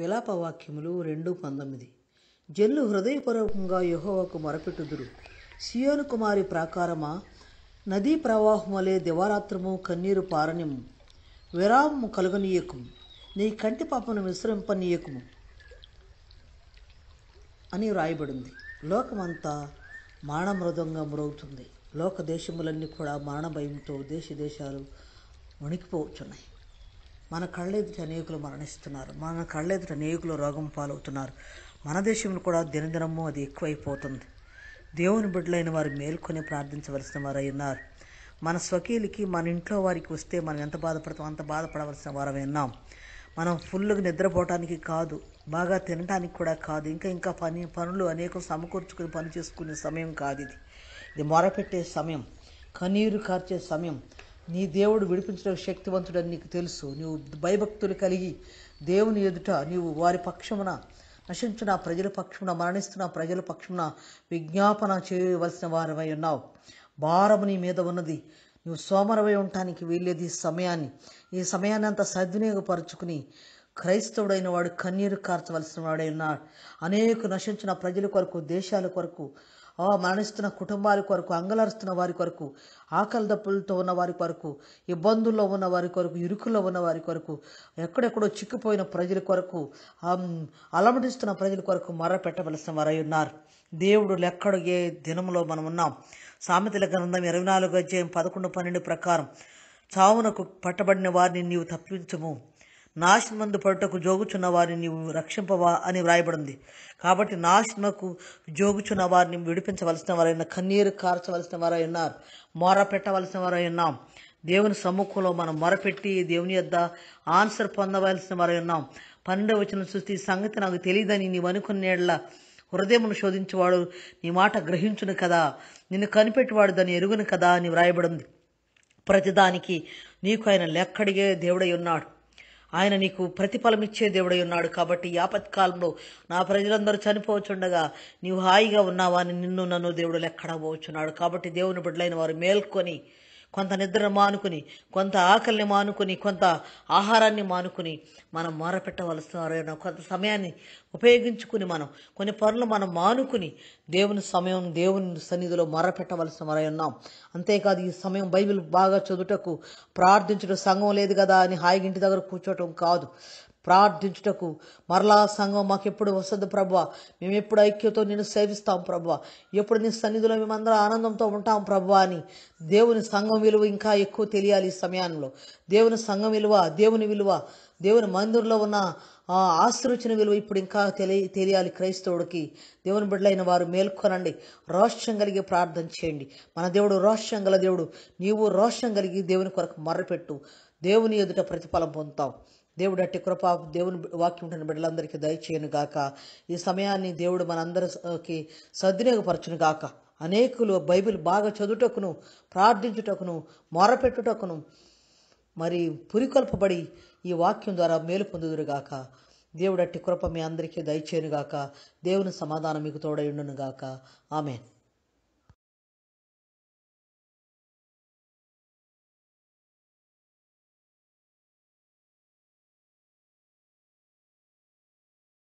విలాపవాక్యములు రెండు పంతొమ్మిది జల్లు హృదయపూర్వకంగా యహోవకు మొరపెట్టుదురు సియోను కుమారి ప్రాకారమా నదీ ప్రవాహములే దివారాత్రము కన్నీరు పారణ్యము విరామము కలుగనీయకము నీ కంటి పాపను విశ్రమింపనీయకము అని వ్రాయబడింది లోకమంతా మానమృదంగా మురవుతుంది లోక దేశములన్నీ కూడా మరణ భయంతో దేశ దేశాలు వణికిపోవచ్చున్నాయి మన కళ్ళెదుట అనేకులు మరణిస్తున్నారు మన కళ్ళెదుట అనేకులు రోగం పాలవుతున్నారు మన దేశంలో కూడా దినదినము అది ఎక్కువైపోతుంది దేవుని బిడ్డలైన వారు మేల్కొని ప్రార్థించవలసిన వారై ఉన్నారు మన స్వకీయులకి మన ఇంట్లో వారికి వస్తే మనం ఎంత బాధపడతాం అంత బాధపడవలసిన వారమే ఉన్నాం మనం ఫుల్గా నిద్రపోవటానికి కాదు బాగా తినడానికి కూడా కాదు ఇంకా ఇంకా పని పనులు అనేకం సమకూర్చుకుని పని చేసుకునే సమయం కాదు ఇది ఇది మొరపెట్టే సమయం కన్నీరు కార్చే సమయం నీ దేవుడు విడిపించడం శక్తివంతుడని నీకు తెలుసు నీవు భయభక్తులు కలిగి దేవుని ఎదుట నీవు వారి పక్షమున నశించిన ప్రజల పక్షమున మరణిస్తున్న ప్రజల పక్షమున విజ్ఞాపన చేయవలసిన వారమై ఉన్నావు భారము నీ మీద ఉన్నది నువ్వు సోమరమై ఉండటానికి వీళ్ళేది ఈ సమయాన్ని ఈ సమయాన్ని అంతా సద్వినియోగపరుచుకుని క్రైస్తవుడైన వాడు కన్నీరు కార్చవలసిన వాడై ఉన్నాడు అనేక నశించిన ప్రజల కొరకు దేశాల కొరకు మరణిస్తున్న కుటుంబాల కొరకు అంగలరుస్తున్న వారి కొరకు ఆకలి దప్పులతో ఉన్న వారి కొరకు ఇబ్బందుల్లో ఉన్న వారి కొరకు ఇరుకుల్లో ఉన్న వారి కొరకు ఎక్కడెక్కడో చిక్కుపోయిన ప్రజల కొరకు అలమటిస్తున్న ప్రజల కొరకు మర పెట్టవలసిన వారై ఉన్నారు దేవుడు లెక్కడు ఏ దినంలో మనం ఉన్నాం సామెతల గ్రంథం ఇరవై నాలుగు అధ్యాయం పదకొండు పన్నెండు ప్రకారం చావునకు పట్టబడిన వారిని నీవు తప్పించము నాశనమందు పడుటకు జోగుచున్న వారిని నీవు రక్షింపవా అని వ్రాయబడింది కాబట్టి నాశనకు జోగుచున్న వారిని విడిపించవలసిన వారైనా కన్నీరు కార్చవలసిన వారై ఉన్నారు మొర పెట్టవలసిన వారై ఉన్నాం దేవుని సమ్ముఖంలో మనం మొరపెట్టి దేవుని యొద్ద ఆన్సర్ పొందవలసిన వారై ఉన్నాం పన్నెండవ వచ్చిన చూస్తే సంగతి నాకు తెలియదని నీవు అనుకునేళ్ల హృదయమును శోధించేవాడు నీ మాట గ్రహించును కదా నిన్ను కనిపెట్టివాడు దాన్ని ఎరుగును కదా అని వ్రాయబడింది ప్రతిదానికి నీకు ఆయన లెక్కడిగే దేవుడై ఉన్నాడు ఆయన నీకు ప్రతిఫలం ఇచ్చే దేవుడై ఉన్నాడు కాబట్టి ఆపత్కాలంలో నా ప్రజలందరూ చనిపోవచ్చుండగా నీవు హాయిగా ఉన్నావా అని నిన్ను నన్ను దేవుడు లెక్కడ పోవచ్చున్నాడు కాబట్టి దేవుని బిడ్డలైన వారు మేల్కొని కొంత నిద్ర మానుకుని కొంత ఆకలిని మానుకుని కొంత ఆహారాన్ని మానుకుని మనం మారపెట్టవలసిన కొంత సమయాన్ని ఉపయోగించుకుని మనం కొన్ని పనులు మనం మానుకుని దేవుని సమయం దేవుని సన్నిధిలో మారపెట్టవలసిన వారై ఉన్నాం అంతేకాదు ఈ సమయం బైబిల్ బాగా చదువుటకు ప్రార్థించడం సంఘం లేదు కదా అని హాయిగింటి దగ్గర కూర్చోవటం కాదు ప్రార్థించుటకు మరలా సంఘం మాకు ఎప్పుడు వస్తుంది ప్రభు మేము ఎప్పుడు ఐక్యతో నేను సేవిస్తాం ప్రభు ఎప్పుడు నీ సన్నిధిలో మేమందరం ఆనందంతో ఉంటాం ప్రభు అని దేవుని సంఘం విలువ ఇంకా ఎక్కువ తెలియాలి ఈ సమయంలో దేవుని సంఘం విలువ దేవుని విలువ దేవుని మందిరంలో ఉన్న ఆశీర్వచన విలువ ఇప్పుడు ఇంకా తెలియ తెలియాలి క్రైస్తవుడికి దేవుని బిడ్డలైన వారు మేల్కొనండి రోషం కలిగి ప్రార్థన చేయండి మన దేవుడు రోషం గల దేవుడు నీవు రోషం కలిగి దేవుని కొరకు మర్రపెట్టు దేవుని ఎదుట ప్రతిఫలం పొందుతావు దేవుడు అట్టి కృప దేవుని వాక్యం ఉంటున్న బిడ్డలందరికీ దయచేయను గాక ఈ సమయాన్ని దేవుడు మనందరికి సద్వినియోగపరచును గాక అనేకులు బైబిల్ బాగా చదువుటకును ప్రార్థించుటకును మొరపెట్టుటకును మరి పురికొల్పబడి ఈ వాక్యం ద్వారా మేలు పొందుదురుగాక దేవుడు అట్టి కృప మీ అందరికీ దయచేయనుగాక దేవుని సమాధానం మీకు గాక ఆమెన్